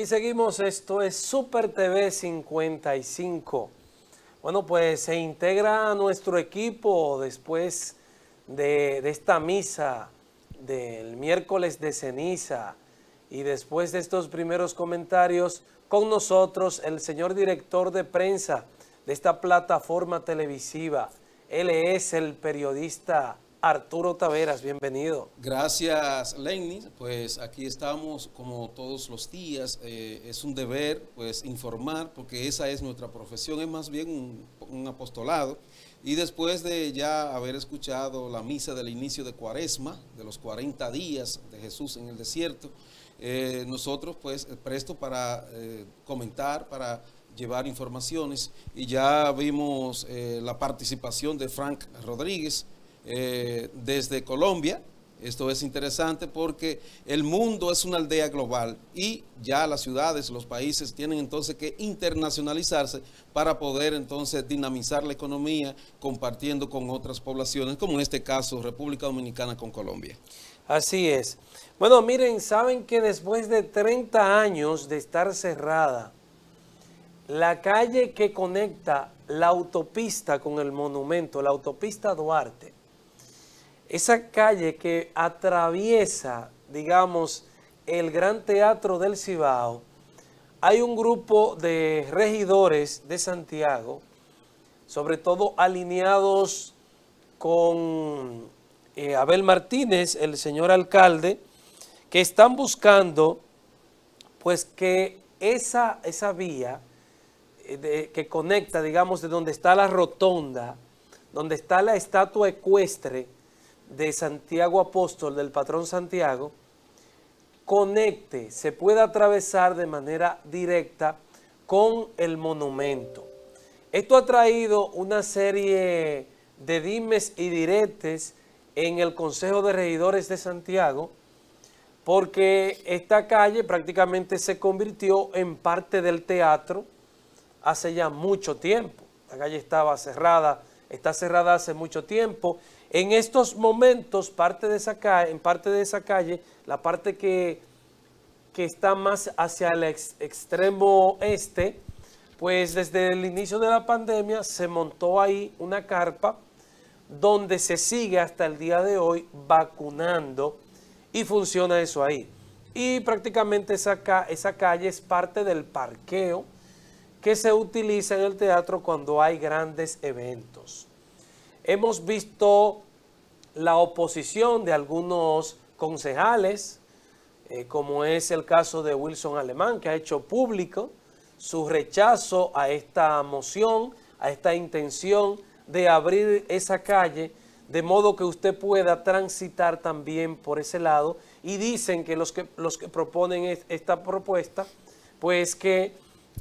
Y seguimos, esto es Super TV 55. Bueno, pues se integra a nuestro equipo después de, de, esta misa del miércoles de ceniza y después de estos primeros comentarios con nosotros el señor director de prensa de esta plataforma televisiva. Él es el periodista Arturo Taveras, bienvenido. Gracias, Lenny. Pues aquí estamos como todos los días. Eh, es un deber, pues, informar, porque esa es nuestra profesión, es más bien un, apostolado. Y después de ya haber escuchado la misa del inicio de Cuaresma, de los 40 días de Jesús en el desierto, eh, nosotros, pues, eh, presto para comentar, para llevar informaciones. Y ya vimos la participación de Frank Rodríguez eh, desde Colombia. Esto es interesante porque el mundo es una aldea global y ya las ciudades, los países tienen entonces que internacionalizarse para poder entonces dinamizar la economía compartiendo con otras poblaciones, como en este caso República Dominicana con Colombia. Así es. Bueno, miren, saben que después de 30 años de estar cerrada, la calle que conecta la autopista con el monumento, la autopista Duarte, esa calle que atraviesa, digamos, el Gran Teatro del Cibao, hay un grupo de regidores de Santiago, sobre todo alineados con eh, Abel Martínez, el señor alcalde, que están buscando pues que esa, esa vía eh, que conecta, digamos, de donde está la rotonda, donde está la estatua ecuestre, de Santiago Apóstol, del patrón Santiago, conecte, se pueda atravesar de manera directa con el monumento. Esto ha traído una serie de dimes y diretes en el Consejo de Regidores de Santiago, porque esta calle prácticamente se convirtió en parte del teatro hace ya mucho tiempo. La calle estaba cerrada, está cerrada hace mucho tiempo en estos momentos, parte de esa en parte de esa calle, la parte que, que está más hacia el extremo este, pues desde el inicio de la pandemia se montó ahí una carpa donde se sigue hasta el día de hoy vacunando y funciona eso ahí. Y prácticamente esa calle es parte del parqueo que se utiliza en el teatro cuando hay grandes eventos. Hemos visto la oposición de algunos concejales, eh, como es el caso de Wilson Alemán, que ha hecho público su rechazo a esta moción, a esta intención de abrir esa calle, de modo que usted pueda transitar también por ese lado. Y dicen que los que, los que proponen esta propuesta, pues que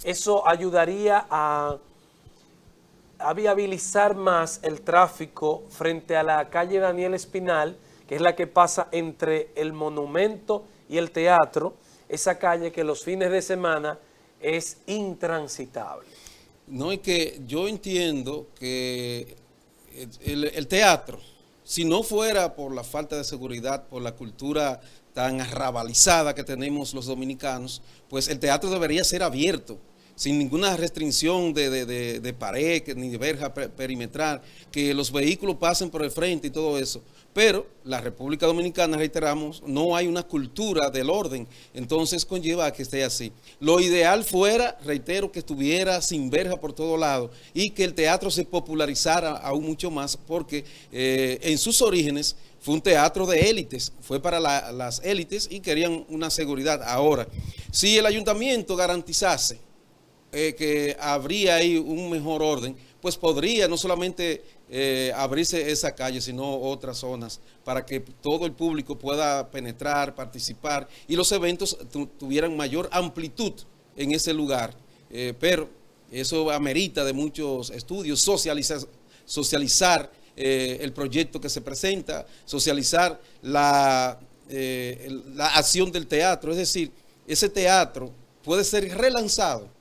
eso ayudaría a a viabilizar más el tráfico frente a la calle Daniel Espinal, que es la que pasa entre el monumento y el teatro, esa calle que los fines de semana es intransitable. No, es que yo entiendo que el, teatro, si no fuera por la falta de seguridad, por la cultura tan arrabalizada que tenemos los dominicanos, pues el teatro debería ser abierto sin ninguna restricción de, pared ni de verja perimetral, que los vehículos pasen por el frente y todo eso. Pero la República Dominicana, reiteramos, no hay una cultura del orden, entonces conlleva a que esté así. Lo ideal fuera, reitero, que estuviera sin verja por todo lado y que el teatro se popularizara aún mucho más, porque eh, en sus orígenes fue un teatro de élites, fue para las élites y querían una seguridad. Ahora, si el ayuntamiento garantizase eh, que habría ahí un mejor orden, pues podría no solamente eh, abrirse esa calle, sino otras zonas, para que todo el público pueda penetrar, participar y los eventos tuvieran mayor amplitud en ese lugar. Eh, pero eso amerita de muchos estudios, socializar, el proyecto que se presenta, socializar la, la acción del teatro, es decir, ese teatro puede ser relanzado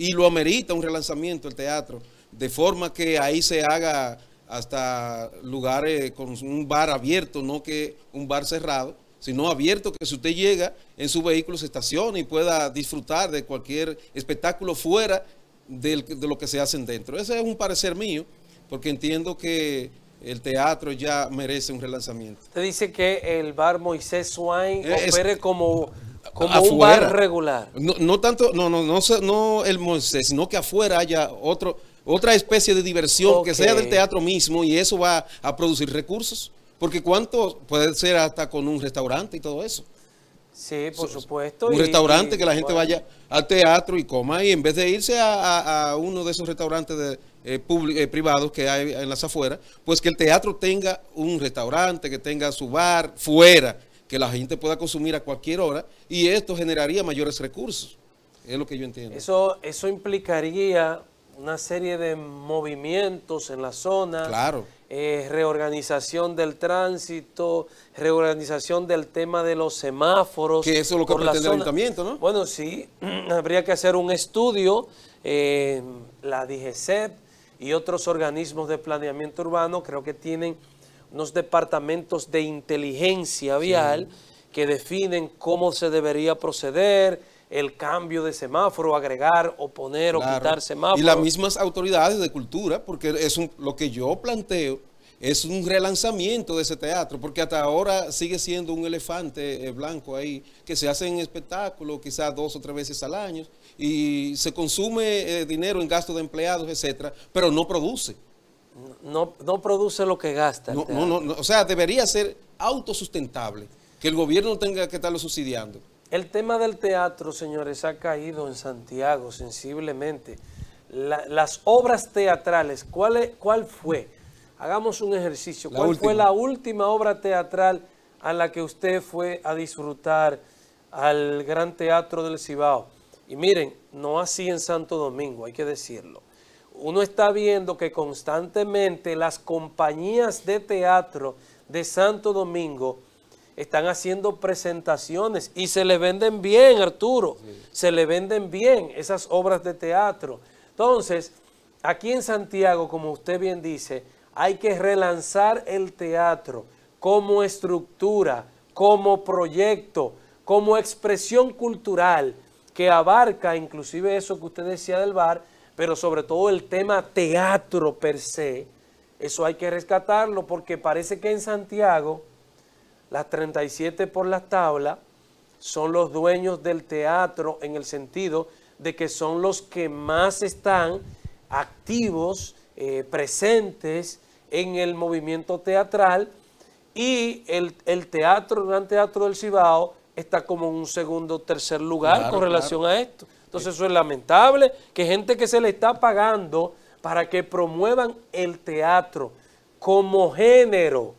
y lo amerita un relanzamiento el teatro, de forma que ahí se haga hasta lugares con un bar abierto, no que un bar cerrado, sino abierto, que si usted llega en su vehículo se estacione y pueda disfrutar de cualquier espectáculo fuera de lo que se hacen dentro. Ese es un parecer mío, porque entiendo que el teatro ya merece un relanzamiento. Usted dice que el bar Moisés Swain eh, opere como como un bar regular. No, tanto, no, no, no, no el Moisés, sino que afuera haya otro, otra especie de diversión que sea del teatro mismo y eso va a producir recursos. Porque cuánto puede ser hasta con un restaurante y todo eso. Sí, por supuesto. Un restaurante que la gente vaya al teatro y coma y en vez de irse a, uno de esos restaurantes de, eh, eh, privados que hay en las afueras, pues que el teatro tenga un restaurante, que tenga su bar fuera que la gente pueda consumir a cualquier hora y esto generaría mayores recursos. Es lo que yo entiendo. Eso, implicaría una serie de movimientos en la zona. Claro. Eh, reorganización del tránsito, reorganización del tema de los semáforos. Que eso es lo que pretende el ayuntamiento, ¿no? Bueno, sí, habría que hacer un estudio, la DGCEP y otros organismos de planeamiento urbano creo que tienen unos departamentos de inteligencia vial que definen cómo se debería proceder, el cambio de semáforo, agregar o poner o quitar semáforo. Y las mismas autoridades de cultura, porque es lo que yo planteo es un relanzamiento de ese teatro, porque hasta ahora sigue siendo un elefante eh, blanco ahí, que se hace en espectáculo, quizás dos o tres veces al año, y se consume eh, dinero en gastos de empleados, etcétera, pero no produce. No, produce lo que gasta. No, no, o sea, debería ser autosustentable, que el gobierno tenga que estarlo subsidiando. El tema del teatro, señores, ha caído en Santiago sensiblemente. las obras teatrales, ¿cuál, e, ¿cuál fue? Hagamos un ejercicio. ¿Cuál fue la última obra teatral a la que usted fue a disfrutar al Gran Teatro del Cibao? Y miren, no así en Santo Domingo, hay que decirlo uno está viendo que constantemente las compañías de teatro de Santo Domingo están haciendo presentaciones y se le venden bien, Arturo, se le venden bien esas obras de teatro. Entonces, aquí en Santiago, como usted bien dice, hay que relanzar el teatro como estructura, como proyecto, como expresión cultural que abarca inclusive eso que usted decía del bar, pero sobre todo el tema teatro per se, eso hay que rescatarlo porque parece que en Santiago las 37 por las tablas son los dueños del teatro en el sentido de que son los que más están activos, eh, presentes en el movimiento teatral y el, teatro, el Gran Teatro del Cibao, está como en un segundo o tercer lugar con relación a esto. Entonces eso es lamentable, que gente que se le está pagando para que promuevan el teatro como género,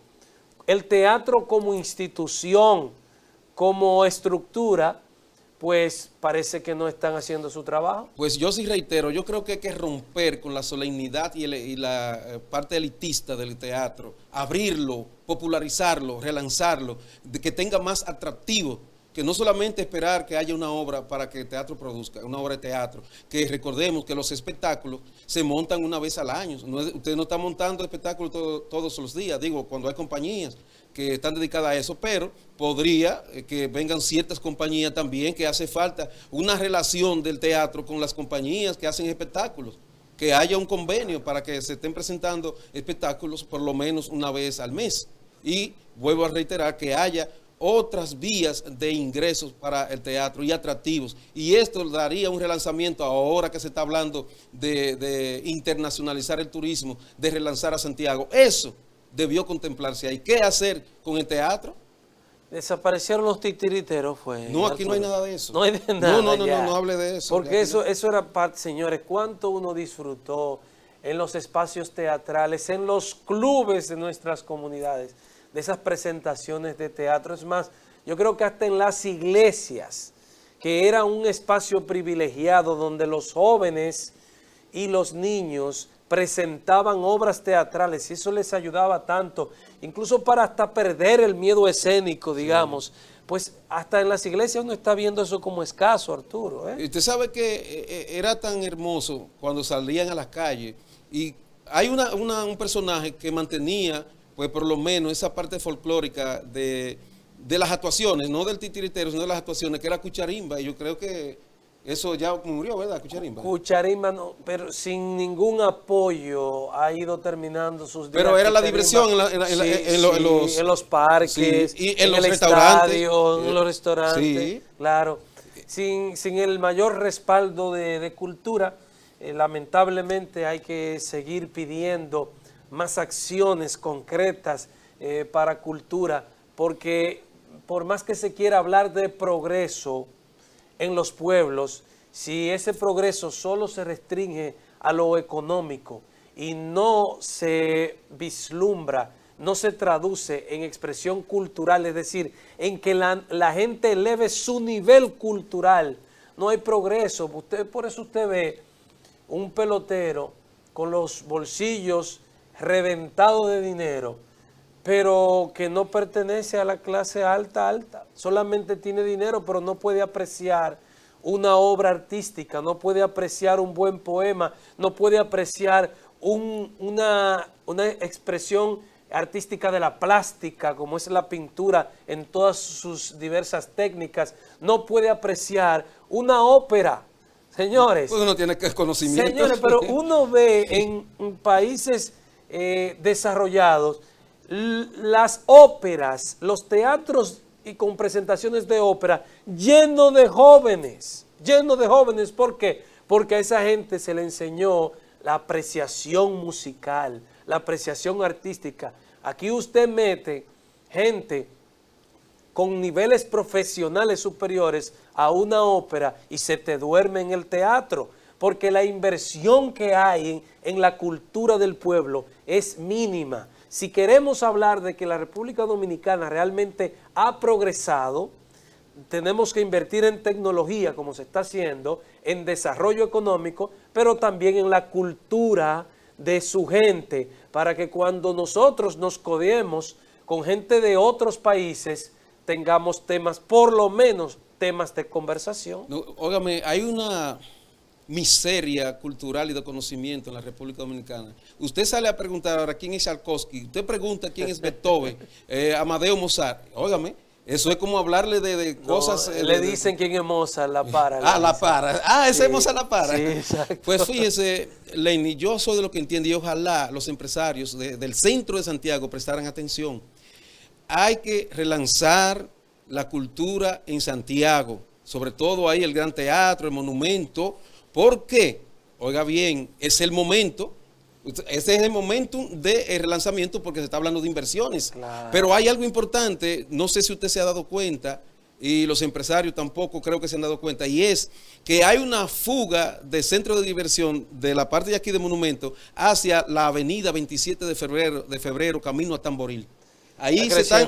el teatro como institución, como estructura, pues parece que no están haciendo su trabajo. Pues yo sí reitero, yo creo que hay que romper con la solemnidad y, la eh, parte elitista del teatro, abrirlo, popularizarlo, relanzarlo, que tenga más atractivo que no solamente esperar que haya una obra para que el teatro produzca, una obra de teatro, que recordemos que los espectáculos se montan una vez al año. usted no está montando espectáculos todos los días, digo, cuando hay compañías que están dedicadas a eso, pero podría eh, que vengan ciertas compañías también que hace falta una relación del teatro con las compañías que hacen espectáculos que haya un convenio para que se estén presentando espectáculos por lo menos una vez al mes. Y vuelvo a reiterar que haya otras vías de ingresos para el teatro y atractivos. Y esto daría un relanzamiento ahora que se está hablando de, internacionalizar el turismo, de relanzar a Santiago. Eso debió contemplarse ahí. ¿Qué hacer con el teatro? Desaparecieron los titiriteros, fue. No, aquí no hay nada de eso. No hay de nada. No, no, no, no, no, hable de eso. Porque eso, eso era parte, señores, cuánto uno disfrutó en los espacios teatrales, en los clubes de nuestras comunidades de esas presentaciones de teatro. Es más, yo creo que hasta en las iglesias, que era un espacio privilegiado donde los jóvenes y los niños presentaban obras teatrales y eso les ayudaba tanto, incluso para hasta perder el miedo escénico, digamos. Pues hasta en las iglesias uno está viendo eso como escaso, Arturo. ¿eh? Y usted sabe que eh, eh, era tan hermoso cuando salían a las calles y hay una, un personaje que mantenía pues por lo menos esa parte folclórica de, las actuaciones, no del titiritero, sino de las actuaciones, que era Cucharimba, y yo creo que eso ya murió, ¿verdad, Cucharimba? Cucharimba, no, pero sin ningún apoyo ha ido terminando sus días. Pero era la diversión en, en, los, en los parques, en, los el restaurantes. Estadio, en los eh, restaurantes, claro. Sin, el mayor respaldo de, cultura, eh, lamentablemente hay que seguir pidiendo más acciones concretas eh, para cultura, porque por más que se quiera hablar de progreso en los pueblos, si ese progreso solo se restringe a lo económico y no se vislumbra, no se traduce en expresión cultural, es decir, en que la, la gente eleve su nivel cultural, no hay progreso. Usted, por eso usted ve un pelotero con los bolsillos reventado de dinero, pero que no pertenece a la clase alta, alta. Solamente tiene dinero, pero no puede apreciar una obra artística, no puede apreciar un buen poema, no puede apreciar una, expresión artística de la plástica, como es la pintura en todas sus diversas técnicas, no puede apreciar una ópera. Señores. Pues uno tiene que conocimiento. Señores, pero uno ve en países eh, desarrollados, las óperas, los teatros y con presentaciones de ópera lleno de jóvenes, lleno de jóvenes, ¿por qué? Porque a esa gente se le enseñó la apreciación musical, la apreciación artística. Aquí usted mete gente con niveles profesionales superiores a una ópera y se te duerme en el teatro porque la inversión que hay en, la cultura del pueblo es mínima. Si queremos hablar de que la República Dominicana realmente ha progresado, tenemos que invertir en tecnología, como se está haciendo, en desarrollo económico, pero también en la cultura de su gente, para que cuando nosotros nos codiemos con gente de otros países, tengamos temas, por lo menos temas de conversación. óigame, hay una miseria cultural y de conocimiento en la República Dominicana. Usted sale a preguntar ahora quién es Sarkovsky, usted pregunta quién es Beethoven, eh, Amadeo Mozart, óigame, eso es como hablarle de, cosas... Eh, le dicen quién es Mozart, la para. ah, la para. Ah, ese es Mozart la para. Pues fíjese, Lenny, yo soy de lo que entiende y ojalá los empresarios del centro de Santiago prestaran atención. Hay que relanzar la cultura en Santiago, sobre todo ahí el Gran Teatro, el Monumento, porque, oiga bien, es el momento. ese es el momento de eh, relanzamiento porque se está hablando de inversiones. Pero hay algo importante, no sé si usted se ha dado cuenta, y los empresarios tampoco creo que se han dado cuenta, y es que hay una fuga de centro de diversión de la parte de aquí de Monumento hacia la avenida 27 de febrero camino a Tamboril. Ahí se están,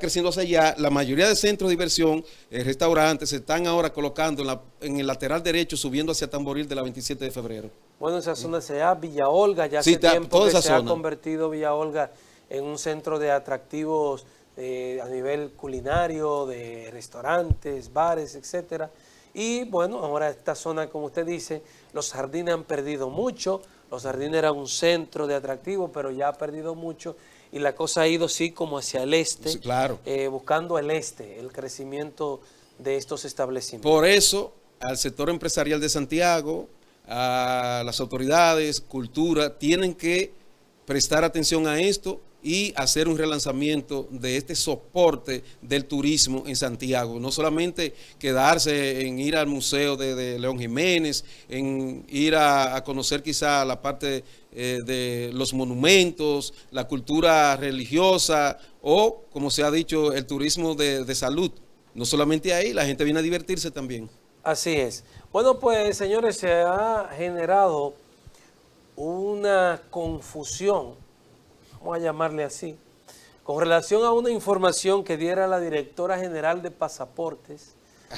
creciendo hacia allá. La mayoría de centros de diversión, eh, restaurantes, se están ahora colocando en, el lateral derecho, subiendo hacia Tamboril de la 27 de febrero. Bueno, esa zona se llama Villa Olga, ya hace tiempo que se ha convertido Villa Olga en un centro de atractivos eh, a nivel culinario, de restaurantes, bares, etcétera. Y bueno, ahora esta zona, como usted dice, los jardines han perdido mucho. Los jardines eran un centro de atractivo, pero ya ha perdido mucho y la cosa ha ido así como hacia el este, eh, buscando el este, el crecimiento de estos establecimientos. Por eso, al sector empresarial de Santiago, a las autoridades, cultura, tienen que prestar atención a esto y hacer un relanzamiento de este soporte del turismo en Santiago. No solamente quedarse en ir al Museo de, León Jiménez, en ir a conocer quizá la parte eh, de los monumentos, la cultura religiosa o, como se ha dicho, el turismo de, salud. No solamente ahí, la gente viene a divertirse también. Así es. Bueno, pues señores, se ha generado una confusión, vamos a llamarle así, con relación a una información que diera la directora general de pasaportes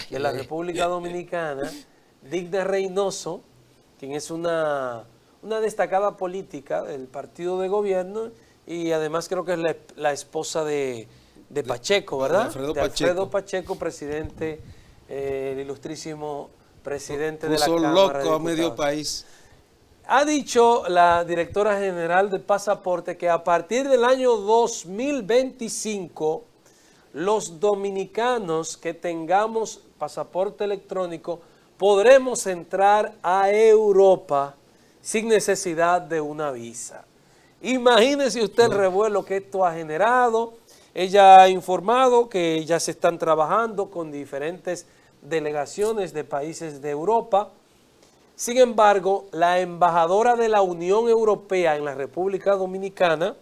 de la República Dominicana, de Reynoso, quien es una una destacada política del partido de gobierno y además creo que es la, esposa de, Pacheco, ¿verdad? De Alfredo, Pacheco. presidente, eh, el ilustrísimo presidente de la Cámara loco a medio país. Ha dicho la directora general de Pasaporte que a partir del año 2025 los dominicanos que tengamos pasaporte electrónico podremos entrar a Europa sin necesidad de una visa. Imagínese usted el revuelo que esto ha generado. Ella ha informado que ya se están trabajando con diferentes delegaciones de países de Europa. Sin embargo, la embajadora de la Unión Europea en la República Dominicana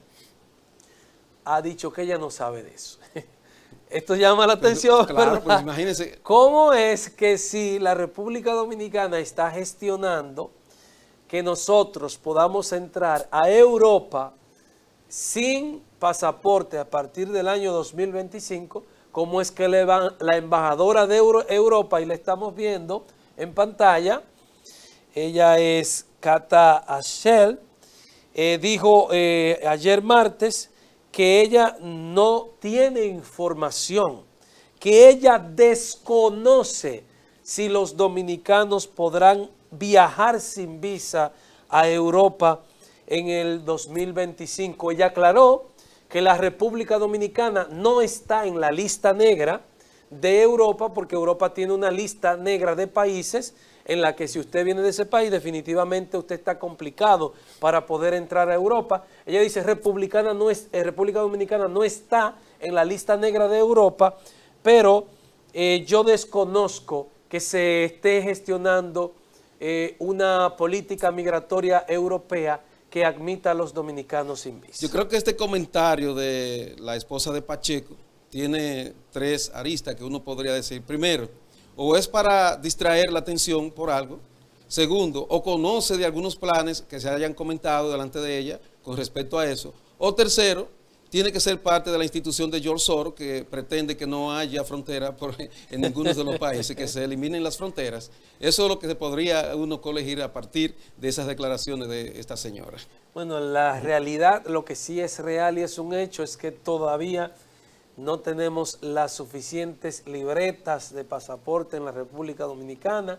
ha dicho que ella no sabe de eso. Esto llama la pues, atención. Pero, claro, pues, ¿Cómo es que si la República Dominicana está gestionando que nosotros podamos entrar a Europa sin pasaporte a partir del año 2025, como es que la embajadora de Europa, y la estamos viendo en pantalla, ella es Kata Ashel, eh, dijo eh, ayer martes que ella no tiene información, que ella desconoce si los dominicanos podrán viajar sin visa a Europa en el 2025. Ella aclaró que la República Dominicana no está en la lista negra de Europa porque Europa tiene una lista negra de países en la que si usted viene de ese país definitivamente usted está complicado para poder entrar a Europa. Ella dice Republicana no es, eh, República Dominicana no está en la lista negra de Europa, pero eh, yo desconozco que se esté gestionando eh, una política migratoria europea que admita a los dominicanos sin visa. Yo creo que este comentario de la esposa de Pacheco tiene tres aristas que uno podría decir. Primero, o es para distraer la atención por algo. Segundo, o conoce de algunos planes que se hayan comentado delante de ella con respecto a eso. O tercero, tiene que ser parte de la institución de George Soros, que pretende que no haya frontera en ninguno de los países, que se eliminen las fronteras. Eso es lo que se podría uno colegir a partir de esas declaraciones de esta señora. Bueno, la realidad, lo que sí es real y es un hecho, es que todavía no tenemos las suficientes libretas de pasaporte en la República Dominicana,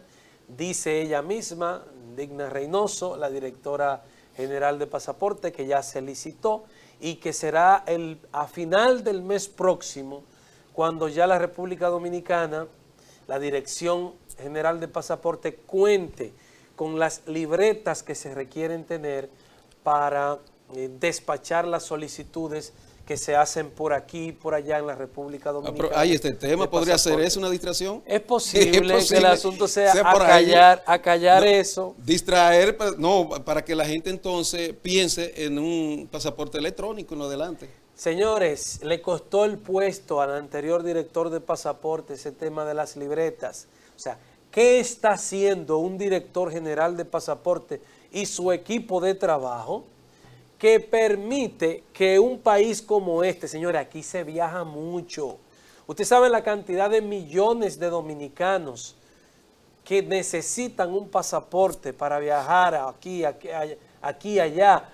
dice ella misma, Digna Reynoso, la directora general de pasaporte, que ya se licitó y que será el, a final del mes próximo cuando ya la República Dominicana, la Dirección General de Pasaporte cuente con las libretas que se requieren tener para eh, despachar las solicitudes que se hacen por aquí, por allá en la República ah, Dominicana. hay este tema, ¿podría ser eso una distracción? Es posible, que el asunto sea, acallar, eso. Distraer, no, para que la gente entonces piense en un pasaporte electrónico en adelante. Señores, le costó el puesto al anterior director de pasaporte ese tema de las libretas. O sea, ¿qué está haciendo un director general de pasaporte y su equipo de trabajo? que permite que un país como este, señores, aquí se viaja mucho. Usted sabe la cantidad de millones de dominicanos que necesitan un pasaporte para viajar aquí, aquí, allá,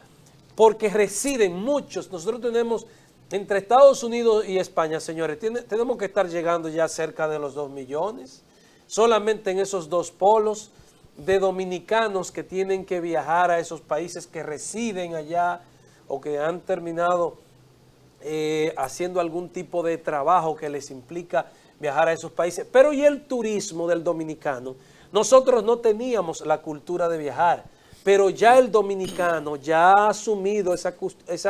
porque residen muchos. Nosotros tenemos entre Estados Unidos y España, señores, tenemos que estar llegando ya cerca de los 2 millones, solamente en esos dos polos de dominicanos que tienen que viajar a esos países que residen allá o que han terminado eh, haciendo algún tipo de trabajo que les implica viajar a esos países. Pero y el turismo del dominicano. Nosotros no teníamos la cultura de viajar, pero ya el dominicano ya ha asumido esa,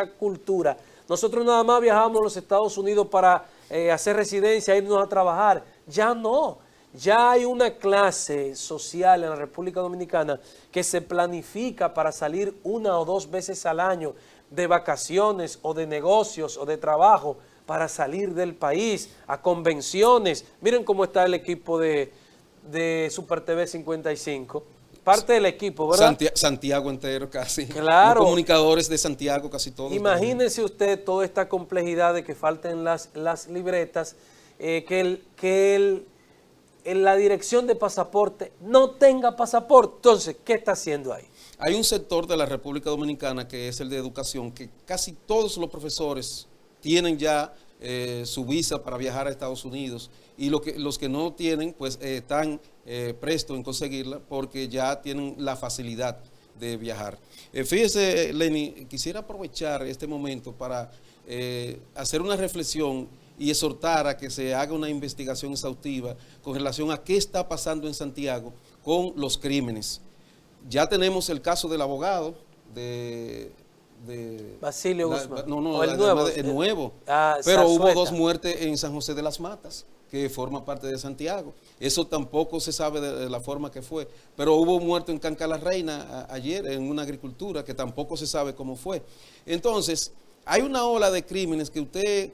cultura. Nosotros nada más viajamos a los Estados Unidos para eh, hacer residencia, irnos a trabajar. Ya no. Ya hay una clase social en la República Dominicana que se planifica para salir una o dos veces al año de vacaciones o de negocios o de trabajo para salir del país a convenciones. Miren cómo está el equipo de, de Super TV 55 parte del equipo, ¿verdad? Santiago, entero casi. Claro. comunicadores de Santiago casi todos. Imagínense usted toda esta complejidad de que falten las, las libretas, eh, que, el, que el en la dirección de pasaporte no tenga pasaporte. Entonces, ¿qué está haciendo ahí? Hay un sector de la República Dominicana que es el de educación, que casi todos los profesores tienen ya eh, su visa para viajar a Estados Unidos y que, los que no tienen, pues eh, están eh, presto prestos en conseguirla porque ya tienen la facilidad de viajar. fíjese, Lenny, quisiera aprovechar este momento para hacer una reflexión y exhortar a que se haga una investigación exhaustiva con relación a qué está pasando en Santiago con los crímenes. Ya tenemos el caso del abogado de... Basilio Guzmán. No, no, el, nuevo, eh, ah, pero hubo dos muertes en San José de las Matas que forma parte de Santiago. Eso tampoco se sabe de, la forma que fue. Pero hubo muerto en Canca la Reina ayer en una agricultura que tampoco se sabe cómo fue. Entonces, hay una ola de crímenes que usted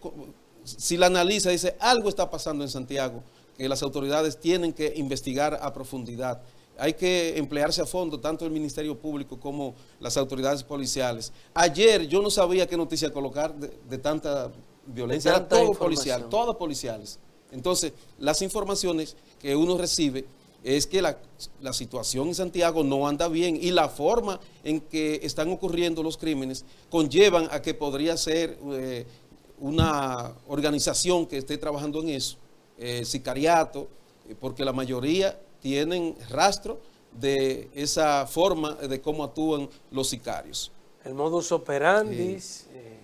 si la analiza, dice, algo está pasando en Santiago, que las autoridades tienen que investigar a profundidad. Hay que emplearse a fondo, tanto el Ministerio Público como las autoridades policiales. Ayer yo no sabía qué noticia colocar de, tanta violencia, era todo policial, todos policiales. Entonces, las informaciones que uno recibe es que la, situación en Santiago no anda bien y la forma en que están ocurriendo los crímenes conllevan a que podría ser eh, una organización que esté trabajando en eso, eh, sicariato, eh, porque la mayoría tienen rastro de esa forma de cómo actúan los sicarios. El modus operandi eh,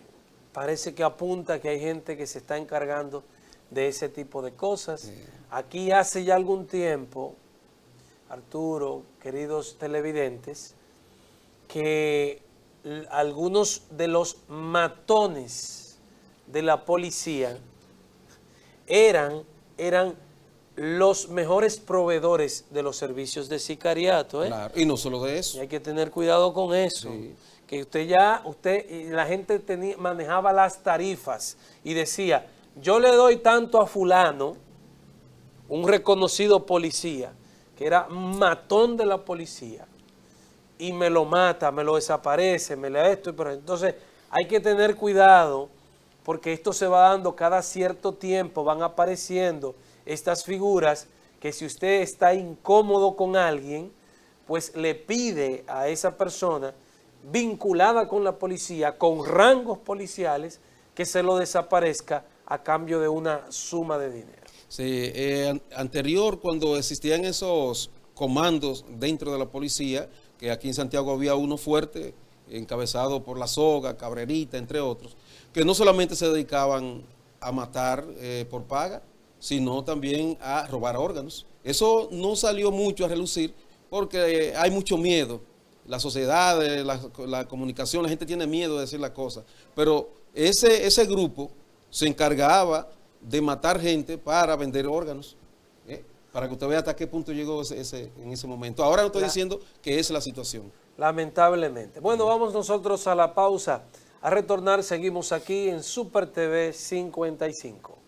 parece que apunta que hay gente que se está encargando de ese tipo de cosas. Aquí hace ya algún tiempo, Arturo, queridos televidentes, que algunos de los matones de la policía eran, eran los mejores proveedores de los servicios de sicariato. ¿eh? Y no solo de eso. hay que tener cuidado con eso. Que usted ya, usted, la gente tenía, manejaba las tarifas y decía, yo le doy tanto a fulano, un reconocido policía, que era matón de la policía, y me lo mata, me lo desaparece, me da esto, pero entonces hay que tener cuidado porque esto se va dando cada cierto tiempo, van apareciendo estas figuras que si usted está incómodo con alguien, pues le pide a esa persona vinculada con la policía, con rangos policiales, que se lo desaparezca a cambio de una suma de dinero. Sí, eh, anterior cuando existían esos comandos dentro de la policía, que aquí en Santiago había uno fuerte, encabezado por la soga, Cabrerita, entre otros, que no solamente se dedicaban a matar eh, por paga, sino también a robar órganos. Eso no salió mucho a relucir porque hay mucho miedo. La sociedad, eh, la, comunicación, la gente tiene miedo de decir las cosas. Pero ese, ese grupo se encargaba de matar gente para vender órganos. ¿eh? Para que usted vea hasta qué punto llegó ese, en ese momento. Ahora no estoy diciendo que es la situación. Lamentablemente. Bueno, vamos nosotros a la pausa. A retornar, seguimos aquí en Super TV 55.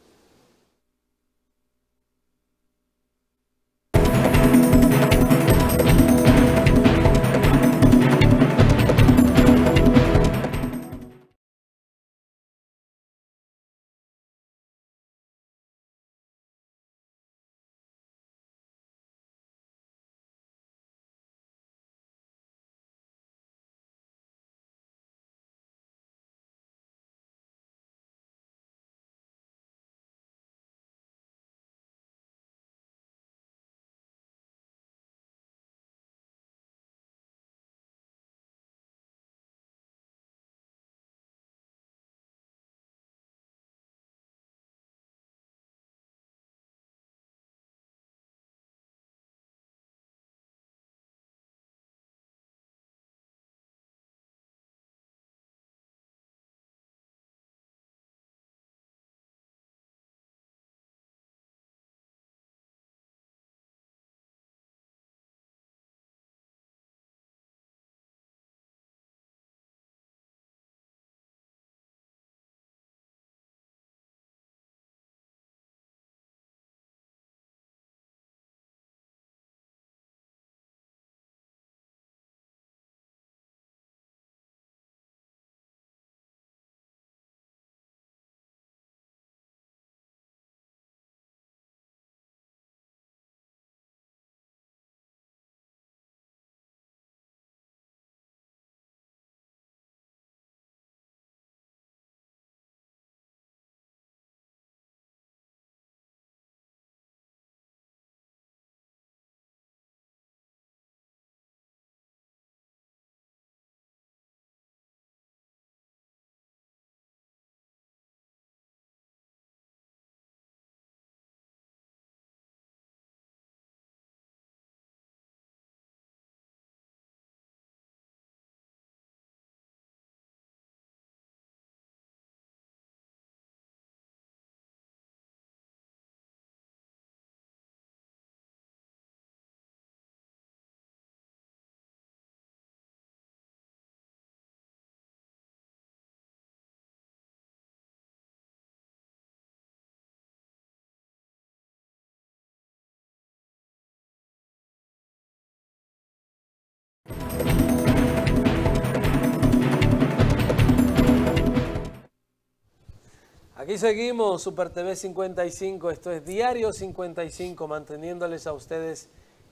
Y seguimos, Super TV 55, esto es Diario 55, manteniéndoles a ustedes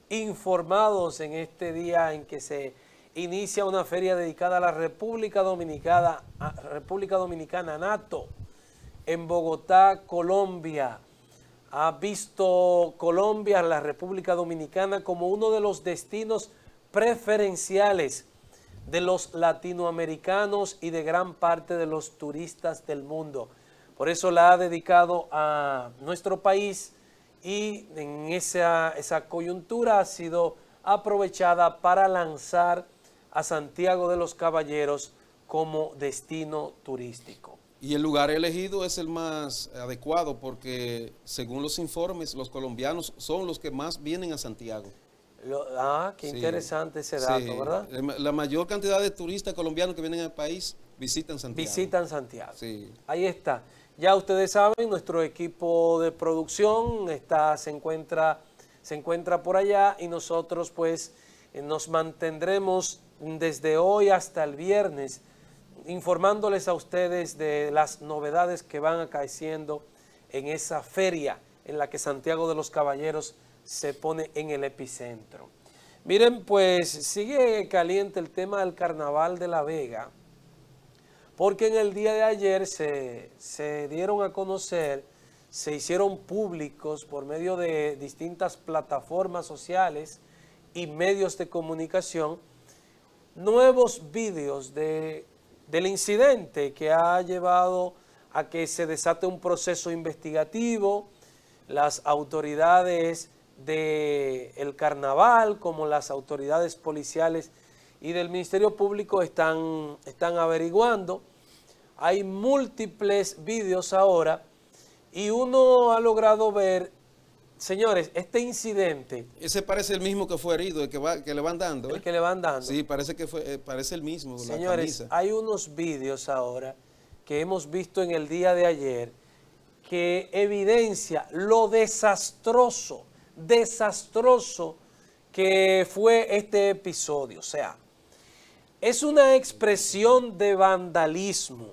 informados en este día en que se inicia una feria dedicada a la República Dominicana, República Dominicana NATO, en Bogotá, Colombia. Ha visto Colombia, la República Dominicana, como uno de los destinos preferenciales de los latinoamericanos y de gran parte de los turistas del mundo. Por eso la ha dedicado a nuestro país y en esa, coyuntura ha sido aprovechada para lanzar a Santiago de los Caballeros como destino turístico. Y el lugar elegido es el más adecuado porque, según los informes, los colombianos son los que más vienen a Santiago. ah, qué interesante ese dato, ¿verdad? Eh, la mayor cantidad de turistas colombianos que vienen al país visitan Santiago. Visitan Santiago. Ahí está. Ya ustedes saben, nuestro equipo de producción está, se, encuentra, se encuentra por allá y nosotros pues eh, nos mantendremos desde hoy hasta el viernes informándoles a ustedes de las novedades que van acaeciendo en esa feria en la que Santiago de los Caballeros se pone en el epicentro. Miren, pues sigue caliente el tema del Carnaval de la Vega porque en el día de ayer se, dieron a conocer, se hicieron públicos por medio de distintas plataformas sociales y medios de comunicación nuevos vídeos de, del incidente que ha llevado a que se desate un proceso investigativo, las autoridades del carnaval como las autoridades policiales y del Ministerio Público están, están averiguando. Hay múltiples vídeos ahora y uno ha logrado ver, señores, este incidente. Ese parece el mismo que fue herido, el que, le van dando. El ¿eh? que le van dando. Sí, parece que fue, eh, parece el mismo. Señores, hay unos vídeos ahora que hemos visto en el día de ayer que evidencia lo desastroso, desastroso que fue este episodio. O sea, es una expresión de vandalismo,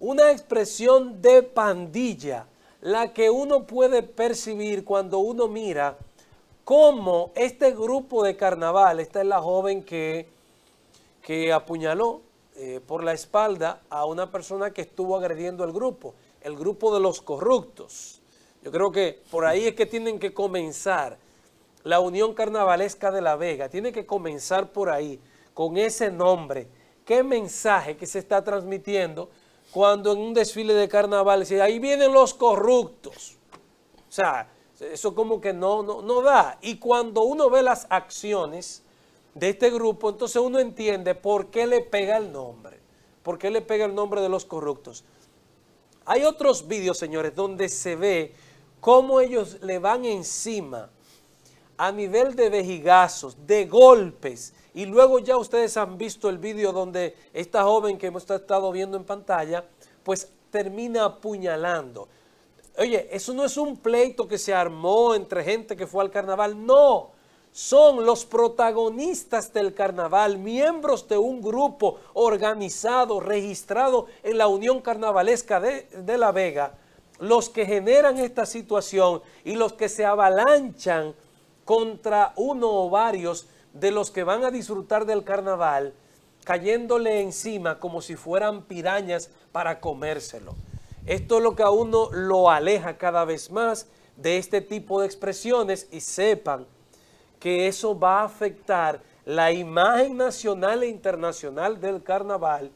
una expresión de pandilla, la que uno puede percibir cuando uno mira cómo este grupo de carnaval, esta es la joven que, que apuñaló eh, por la espalda a una persona que estuvo agrediendo al grupo, el grupo de los corruptos. Yo creo que por ahí es que tienen que comenzar la Unión Carnavalesca de La Vega, tiene que comenzar por ahí con ese nombre, qué mensaje que se está transmitiendo cuando en un desfile de carnaval se ahí vienen los corruptos. O sea, eso como que no, no, no da. Y cuando uno ve las acciones de este grupo, entonces uno entiende por qué le pega el nombre, por qué le pega el nombre de los corruptos. Hay otros vídeos, señores, donde se ve cómo ellos le van encima a nivel de vejigazos, de golpes, y luego ya ustedes han visto el vídeo donde esta joven que hemos estado viendo en pantalla, pues termina apuñalando. Oye, eso no es un pleito que se armó entre gente que fue al carnaval, no. Son los protagonistas del carnaval, miembros de un grupo organizado, registrado en la Unión Carnavalesca de, de La Vega, los que generan esta situación y los que se avalanchan contra uno o varios de los que van a disfrutar del carnaval cayéndole encima como si fueran pirañas para comérselo. Esto es lo que a uno lo aleja cada vez más de este tipo de expresiones y sepan que eso va a afectar la imagen nacional e internacional del carnaval.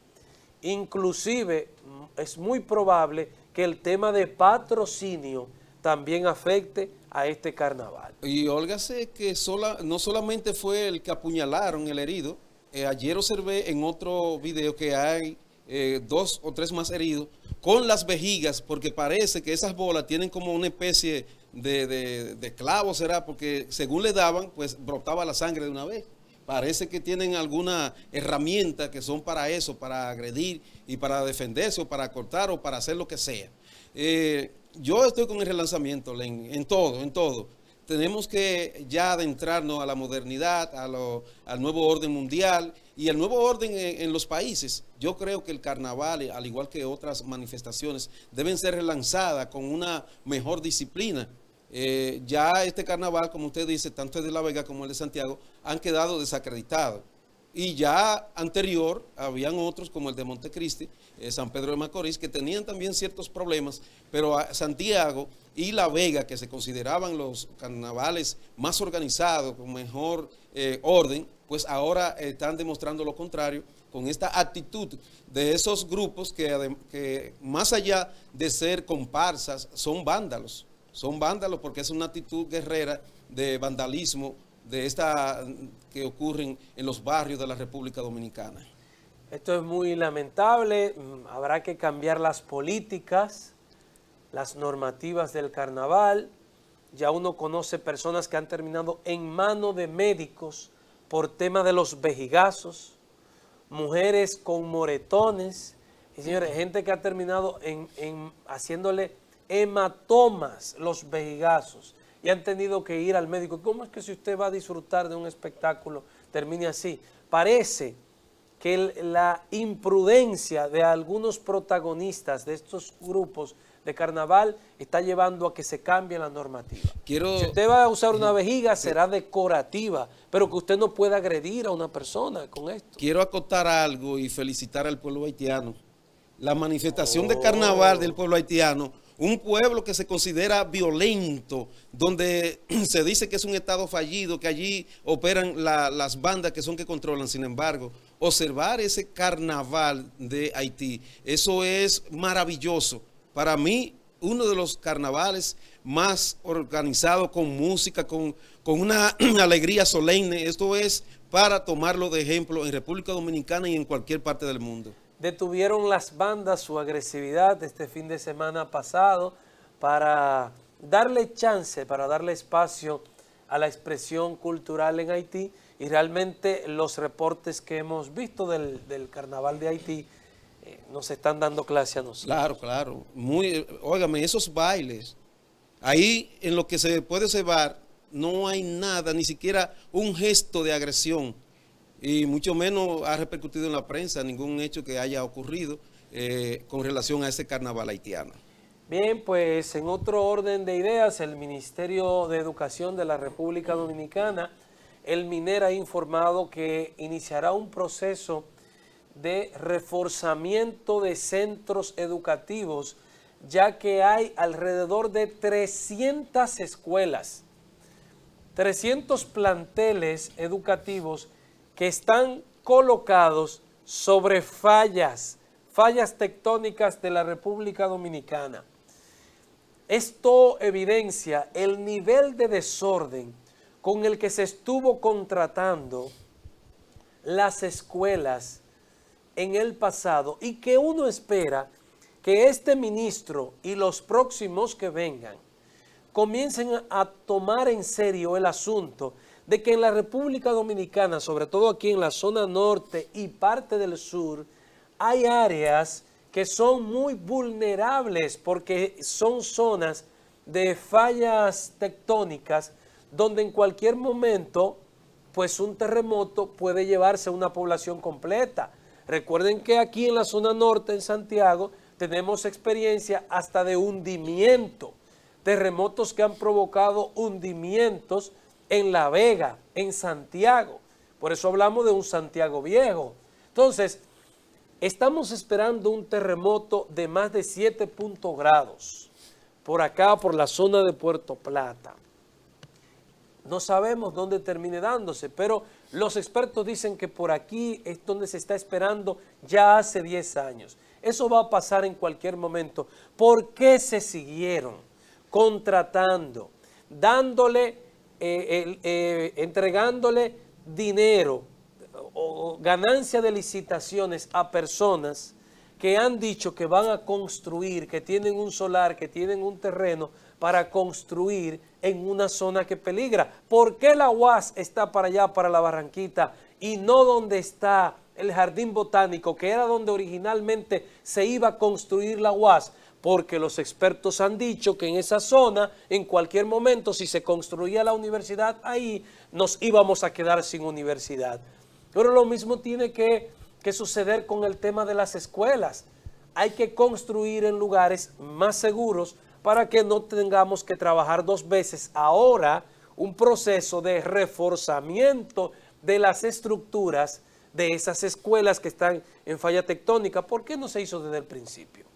Inclusive mm, es muy probable que el tema de patrocinio también afecte a este carnaval. Y ólgase que sola, no solamente fue el que apuñalaron el herido, eh, ayer observé en otro video que hay eh, dos o tres más heridos con las vejigas, porque parece que esas bolas tienen como una especie de, de, clavo, será, porque según le daban, pues brotaba la sangre de una vez. Parece que tienen alguna herramienta que son para eso, para agredir y para defenderse o para cortar o para hacer lo que sea. Eh, yo estoy con el relanzamiento, en todo, en todo. Tenemos que ya adentrarnos a la modernidad, al nuevo orden mundial y el nuevo orden en, los países. Yo creo que el carnaval, al igual que otras manifestaciones, deben ser relanzadas con una mejor disciplina. Eh, ya este carnaval, como usted dice, tanto el de La Vega como el de Santiago, han quedado desacreditados. Y ya anterior habían otros como el de Montecristi, eh, San Pedro de Macorís, que tenían también ciertos problemas, pero Santiago y La Vega, que se consideraban los carnavales más organizados, con mejor eh, orden, pues ahora eh, están demostrando lo contrario con esta actitud de esos grupos que, que más allá de ser comparsas, son vándalos. Son vándalos porque es una actitud guerrera de vandalismo, de esta que ocurren en los barrios de la República Dominicana. Esto es muy lamentable, mm, habrá que cambiar las políticas, las normativas del carnaval, ya uno conoce personas que han terminado en mano de médicos por tema de los vejigazos, mujeres con moretones, y señores, gente que ha terminado en haciéndole hematomas los vejigazos y han tenido que ir al médico. ¿Cómo es que si usted va a disfrutar de un espectáculo termine así? Parece que la imprudencia de algunos protagonistas de estos grupos de carnaval está llevando a que se cambie la normativa. Si usted va a usar una vejiga, será decorativa, pero que usted no pueda agredir a una persona con esto. Quiero acotar algo y felicitar al pueblo haitiano. La manifestación de carnaval del oh. pueblo haitiano un pueblo que se considera violento, donde se dice que es un Estado fallido, que allí operan las bandas que son que controlan. Sin embargo, observar ese carnaval de Haití, eso es maravilloso. Para mí, uno de los carnavales más organizados con música, con una alegría solemne. Esto es para tomarlo de ejemplo en República Dominicana y en cualquier parte del mundo detuvieron las bandas su agresividad este fin de semana pasado para darle chance, para darle espacio a la expresión cultural en Haití y realmente los reportes que hemos visto del, del carnaval de Haití eh, nos están dando clase a nosotros. Claro, claro. Muy, óigame, esos bailes, ahí en lo que se puede observar no hay nada, ni siquiera un gesto de agresión y mucho menos ha repercutido en la prensa ningún hecho que haya ocurrido eh, con relación a ese carnaval haitiano. Bien, pues en otro orden de ideas, el Ministerio de Educación de la República Dominicana, el MINER ha informado que iniciará un proceso de reforzamiento de centros educativos, ya que hay alrededor de 300 escuelas, 300 planteles educativos que están colocados sobre fallas, fallas tectónicas de la República Dominicana. Esto evidencia el nivel de desorden con el que se estuvo contratando las escuelas en el pasado y que uno espera que este ministro y los próximos que vengan comiencen a tomar en serio el asunto de que en la República Dominicana, sobre todo aquí en la zona norte y parte del sur, hay áreas que son muy vulnerables porque son zonas de fallas tectónicas donde en cualquier momento pues un terremoto puede llevarse a una población completa. Recuerden que aquí en la zona norte, en Santiago, tenemos experiencia hasta de hundimiento, terremotos que han provocado hundimientos en La Vega, en Santiago. Por eso hablamos de un Santiago viejo. Entonces, estamos esperando un terremoto de más de 7.0 grados por acá, por la zona de Puerto Plata. No sabemos dónde termine dándose, pero los expertos dicen que por aquí es donde se está esperando ya hace 10 años. Eso va a pasar en cualquier momento. ¿Por qué se siguieron contratando, dándole eh, eh, entregándole dinero o, o ganancia de licitaciones a personas que han dicho que van a construir, que tienen un solar, que tienen un terreno para construir en una zona que peligra. ¿Por qué la UAS está para allá, para la Barranquita, y no donde está el Jardín Botánico, que era donde originalmente se iba a construir la UAS? porque los expertos han dicho que en esa zona, en cualquier momento, si se construía la universidad ahí, nos íbamos a quedar sin universidad. Pero lo mismo tiene que, suceder con el tema de las escuelas. Hay que construir en lugares más seguros para que no tengamos que trabajar dos veces ahora un proceso de reforzamiento de las estructuras de esas escuelas que están en falla tectónica. ¿Por qué no se hizo desde el principio?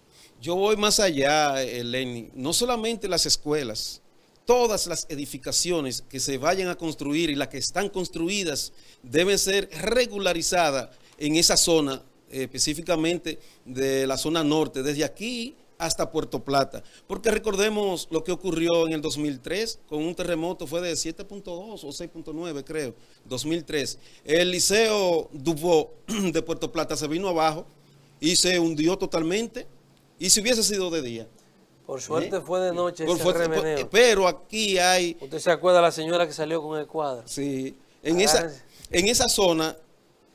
Yo voy más allá, eh, Lenny, No solamente las escuelas, todas las edificaciones que se vayan a construir y las que están construidas deben ser regularizadas en esa zona, eh, específicamente de la zona norte, desde aquí hasta Puerto Plata. Porque recordemos lo que ocurrió en el 2003 con un terremoto, fue de 7.2 o 6.9 creo, 2003. El Liceo Dubó de Puerto Plata se vino abajo y se hundió totalmente. ¿Y si hubiese sido de día? Por suerte ¿Eh? fue de noche Pero aquí hay... ¿Usted se acuerda de la señora que salió con el cuadro? Sí. En, esa, ah, en esa zona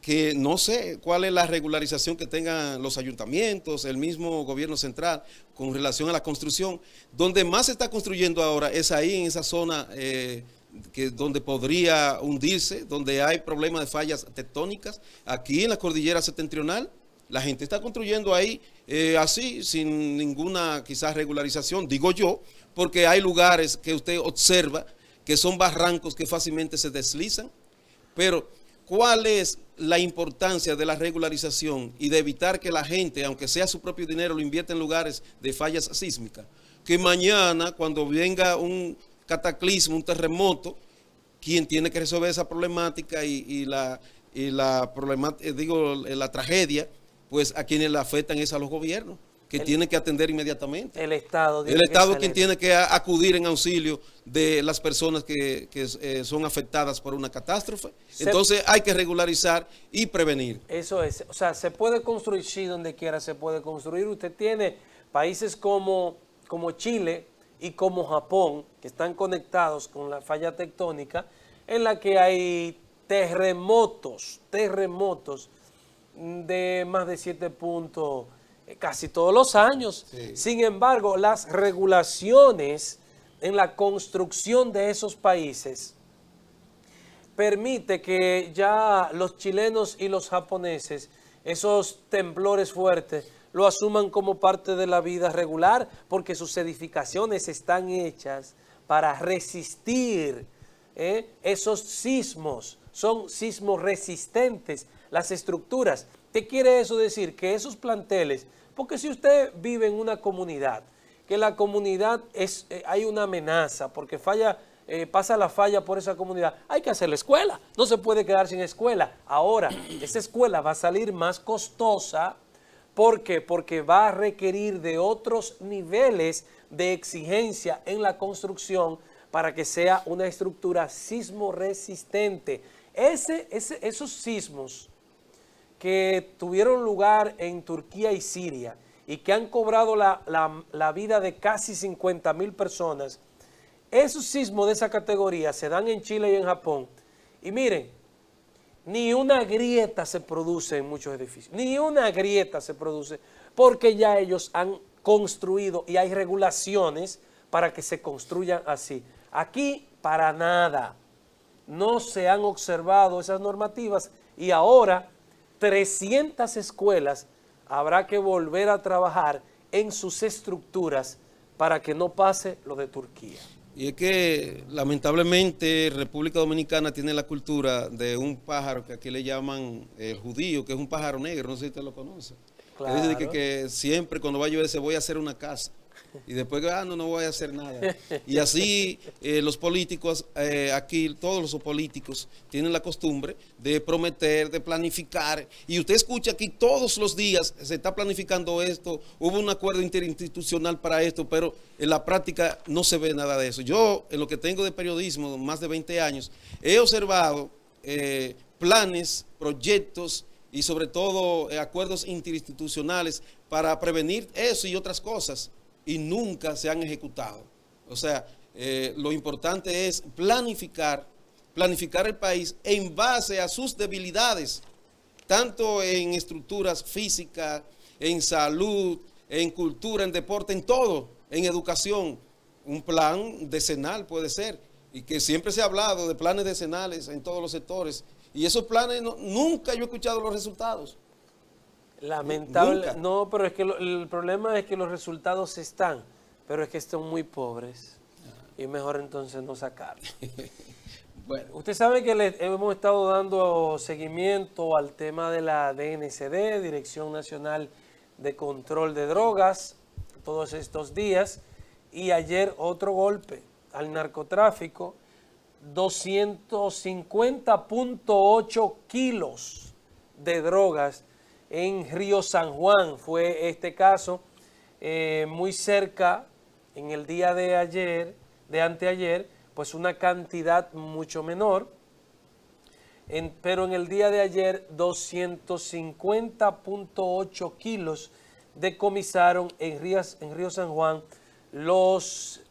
que no sé cuál es la regularización que tengan los ayuntamientos, el mismo gobierno central, con relación a la construcción. Donde más se está construyendo ahora es ahí, en esa zona eh, que, donde podría hundirse, donde hay problemas de fallas tectónicas, aquí en la cordillera septentrional. La gente está construyendo ahí eh, así, sin ninguna quizás regularización, digo yo, porque hay lugares que usted observa que son barrancos que fácilmente se deslizan. Pero, ¿cuál es la importancia de la regularización y de evitar que la gente, aunque sea su propio dinero, lo invierta en lugares de fallas sísmicas? Que mañana, cuando venga un cataclismo, un terremoto, quien tiene que resolver esa problemática y, la, y la, eh, digo, la tragedia pues a quienes le afectan es a los gobiernos, que tienen que atender inmediatamente. El Estado. El Estado quien tiene que acudir en auxilio de las personas que, eh, son afectadas por una catástrofe. Entonces hay que regularizar y prevenir. Eso es. O sea, se puede construir, sí, donde quiera se puede construir. Usted tiene países como, como Chile y como Japón, que están conectados con la falla tectónica, en la que hay terremotos, terremotos de más de 7 puntos eh, casi todos los años. Sin embargo, las regulaciones en la construcción de esos países permite que ya los chilenos y los japoneses, esos temblores fuertes, lo asuman como parte de la vida regular porque sus edificaciones están hechas para resistir eh, esos sismos. Son sismos resistentes las estructuras. ¿Qué quiere eso decir? Que esos planteles, porque si usted vive en una comunidad, que la comunidad es, eh, hay una amenaza, porque falla, eh, pasa la falla por esa comunidad, hay que hacer la escuela, no se puede quedar sin escuela. Ahora, esa escuela va a salir más costosa, ¿por qué? Porque va a requerir de otros niveles de exigencia en la construcción para que sea una estructura sismo resistente. Ese, ese, esos sismos que tuvieron lugar en Turquía y Siria y que han cobrado la, vida de casi 50 mil personas, esos sismos de esa categoría se dan en Chile y en Japón. Y miren, ni una grieta se produce en muchos edificios, ni una grieta se produce, porque ya ellos han construido y hay regulaciones para que se construyan así. Aquí, para nada, no se han observado esas normativas y ahora 300 escuelas habrá que volver a trabajar en sus estructuras para que no pase lo de Turquía. Y es que lamentablemente República Dominicana tiene la cultura de un pájaro que aquí le llaman eh, judío, que es un pájaro negro, no sé si usted lo conoce. Claro. Es que, que siempre cuando va a llover se voy a hacer una casa. Y después, ah, no, no voy a hacer nada. Y así eh, los políticos, eh, aquí todos los políticos tienen la costumbre de prometer, de planificar. Y usted escucha aquí todos los días, se está planificando esto, hubo un acuerdo interinstitucional para esto, pero en la práctica no se ve nada de eso. Yo, en lo que tengo de periodismo, más de 20 años, he observado eh, planes, proyectos y sobre todo acuerdos interinstitucionales para prevenir eso y otras cosas y nunca se han ejecutado. O sea, eh, lo importante es planificar, planificar el país en base a sus debilidades, tanto en estructuras físicas, en salud, en cultura, en deporte, en todo, en educación. Un plan decenal puede ser, y que siempre se ha hablado de planes decenales en todos los sectores, y esos planes nunca yo he escuchado los resultados. Lamentable. No, pero es que el problema es que los resultados están, pero es que están muy pobres. Y mejor entonces no sacarlos. bueno. Usted sabe que le hemos estado dando seguimiento al tema de la DNCD, Dirección Nacional de Control de Drogas, todos estos días. Y ayer otro golpe al narcotráfico, 250.8 kilos de drogas en Río San Juan fue este caso, eh, muy cerca, en el día de ayer, de anteayer, pues una cantidad mucho menor, pero en el día de ayer 250.8 kilos decomisaron en Rías, en Río San Juan los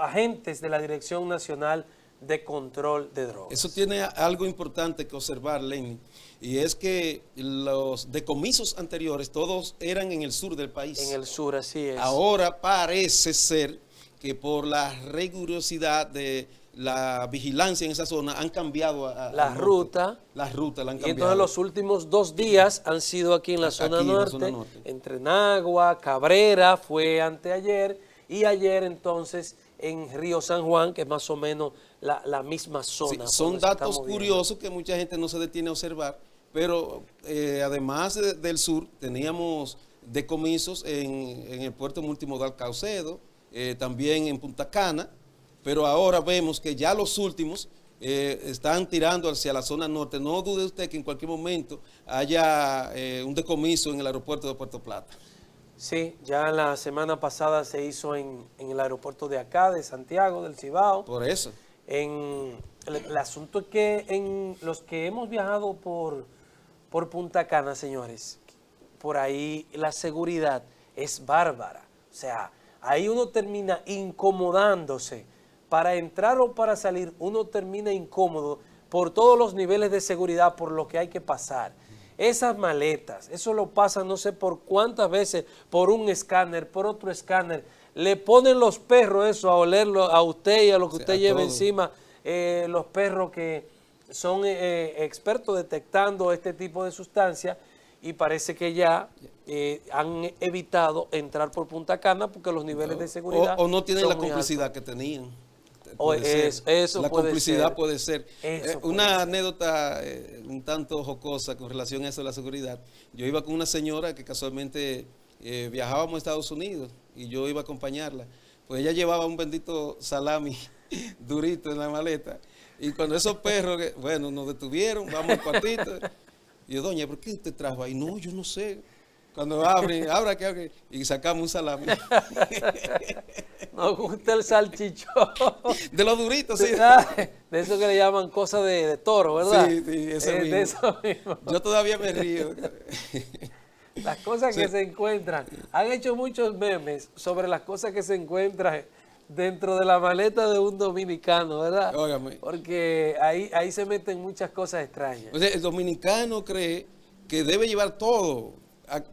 agentes de la Dirección Nacional de Control de Drogas. Eso tiene algo importante que observar, Lenny y es que los decomisos anteriores todos eran en el sur del país. En el sur, así es. Ahora parece ser que por la rigurosidad de la vigilancia en esa zona han cambiado la ruta. La ruta la han cambiado. Y entonces los últimos dos días han sido aquí en la, zona, en la zona norte, entre Nagua, Cabrera, fue anteayer, y ayer entonces en Río San Juan, que es más o menos la, misma zona. son datos curiosos que mucha gente no se detiene a observar, pero eh, además del sur teníamos decomisos en, el puerto multimodal Caucedo, eh, también en Punta Cana, pero ahora vemos que ya los últimos eh, están tirando hacia la zona norte. No dude usted que en cualquier momento haya un decomiso en el aeropuerto de Puerto Plata. Sí, ya la semana pasada se hizo en, en el aeropuerto de acá, de Santiago, del Cibao. Por eso. En, el, asunto es que en los que hemos viajado por, por Punta Cana, señores, por ahí la seguridad es bárbara. O sea, ahí uno termina incomodándose. Para entrar o para salir, uno termina incómodo por todos los niveles de seguridad por lo que hay que pasar. Esas maletas, eso lo pasa no sé por cuántas veces, por un escáner, por otro escáner le ponen los perros eso a olerlo a usted y a lo que usted lleva encima, eh, los perros que son eh, eh, expertos detectando este tipo de sustancias y parece que ya han evitado entrar por Punta Cana porque los niveles de seguridad... O, no tienen la complicidad que tenían. O es, eso la complicidad puede ser. una anécdota un tanto jocosa con relación a eso de la seguridad. Yo iba con una señora que casualmente viajábamos a Estados Unidos y yo iba a acompañarla. Pues ella llevaba un bendito salami durito en la maleta. Y cuando esos perros, bueno, nos detuvieron, vamos al cuartito. Y yo, doña, ¿por qué usted trajo ahí? No, yo no sé. Cuando abre abra que abre, y sacamos un salami. Nos gusta el salchichón. De los duritos, sí. Ah, de eso que le llaman cosas de, toro, ¿verdad? Sí, sí, eh, De eso mismo. Yo todavía me río. las cosas que se encuentran. Han hecho muchos memes sobre las cosas que se encuentran dentro de la maleta de un dominicano, ¿verdad? Óigame. Porque ahí, ahí se meten muchas cosas extrañas. el dominicano cree que debe llevar todo.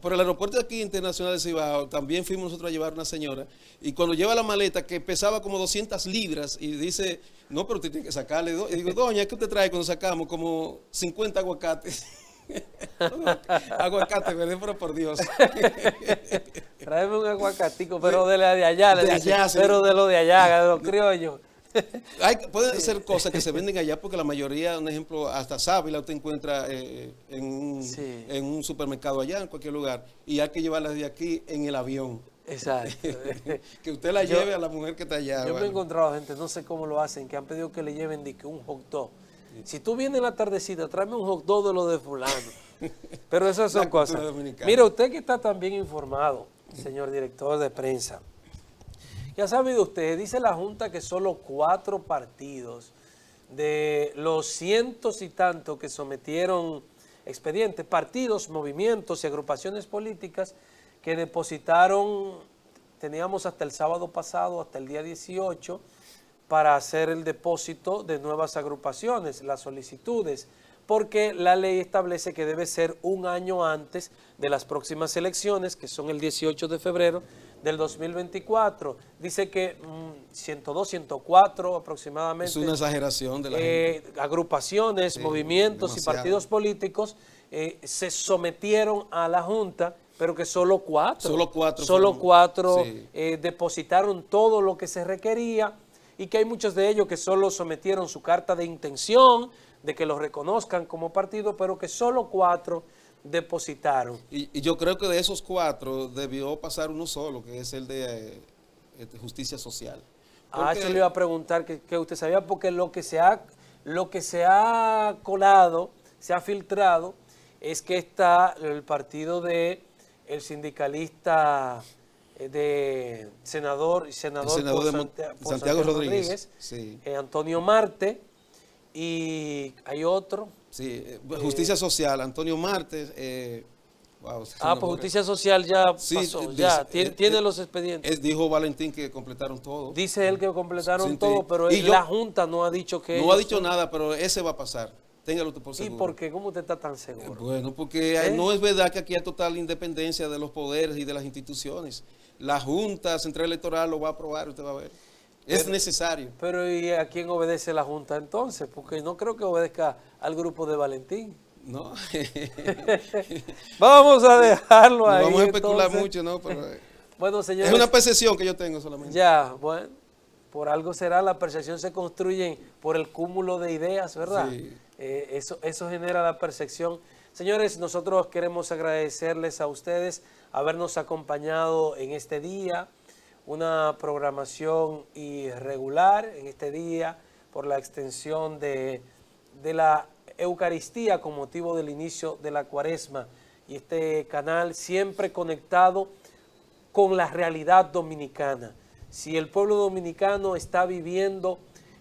Por el aeropuerto aquí internacional de Cibao también fuimos nosotros a llevar una señora y cuando lleva la maleta que pesaba como 200 libras y dice, no, pero usted tiene que sacarle dos. Y digo, doña, ¿qué te trae cuando sacamos como 50 aguacates? aguacate, me pero por Dios. Traeme un aguacatico, pero de la de allá, pero de lo de allá, de los criollos. pueden ser cosas que se venden allá porque la mayoría, un ejemplo, hasta sábila usted encuentra eh, en, un, supermercado allá, en cualquier lugar, y hay que llevarlas de aquí en el avión. Exacto. que usted la lleve a la mujer que está allá. Yo me he encontrado gente, no sé cómo lo hacen, que han pedido que le lleven de un hot dog si tú vienes en la tardecita, tráeme un hot dog de lo de fulano. Pero esas son cosas. Mira, usted que está tan bien informado, señor director de prensa. Ya sabe usted, dice la Junta que solo cuatro partidos de los cientos y tantos que sometieron expedientes, partidos, movimientos y agrupaciones políticas que depositaron, teníamos hasta el sábado pasado, hasta el día 18, para hacer el depósito de nuevas agrupaciones, las solicitudes, porque la ley establece que debe ser un año antes de las próximas elecciones, que son el 18 de febrero del 2024. Dice que 102, mm, 104 aproximadamente. Es una exageración de la eh, Agrupaciones, movimientos y partidos políticos eh, se sometieron a la Junta pero que solo cuatro, solo cuatro, solo cuatro eh, depositaron todo lo que se requería y que hay muchos de ellos que solo sometieron su carta de intención de que los reconozcan como partido, pero que solo cuatro depositaron. Y, yo creo que de esos cuatro debió pasar uno solo, que es el de eh, justicia social. A Ah, le iba a preguntar que, usted sabía, porque lo que, se ha, lo que se ha colado, se ha filtrado, es que está el partido de el sindicalista eh, de senador y senador, Santiago, Rodríguez, eh, Antonio Marte y hay otro. Sí, eh, Justicia Social, Antonio Marte. ah, pues Justicia Social ya pasó, ya tiene, los expedientes. dijo Valentín que completaron todo. Dice él que completaron todo, pero la Junta no ha dicho que... No ha dicho nada, pero ese va a pasar. Téngalo por seguro. ¿Y por qué? ¿Cómo usted está tan seguro? Bueno, porque no es verdad que aquí hay total independencia de los poderes y de las instituciones la Junta Central Electoral lo va a aprobar, usted va a ver. es necesario. Pero ¿y a quién obedece la Junta entonces? Porque no creo que obedezca al grupo de Valentín. No. vamos a dejarlo ahí. vamos a especular mucho, ¿no? Eh, bueno, señores. Es una percepción que yo tengo solamente. Ya, bueno. Por algo será, la percepción se construye por el cúmulo de ideas, ¿verdad? Eh, eso, eso genera la percepción. Señores, nosotros queremos agradecerles a ustedes habernos acompañado en este día, una programación irregular en este día por la extensión de, la Eucaristía con motivo del inicio de la cuaresma y este canal siempre conectado con la realidad dominicana. Si el pueblo dominicano está viviendo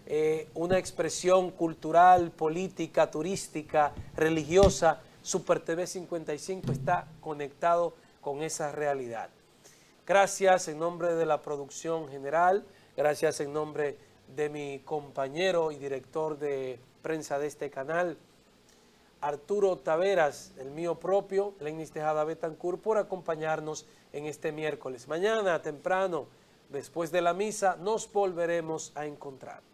eh, una expresión cultural, política, turística, religiosa, Super TV 55 está conectado con esa realidad. Gracias en nombre de la producción general, gracias en nombre de mi compañero y director de prensa de este canal, Arturo Taveras, el mío propio, Lenis Tejada Betancourt, por acompañarnos en este miércoles. Mañana, temprano, después de la misa, nos volveremos a encontrar.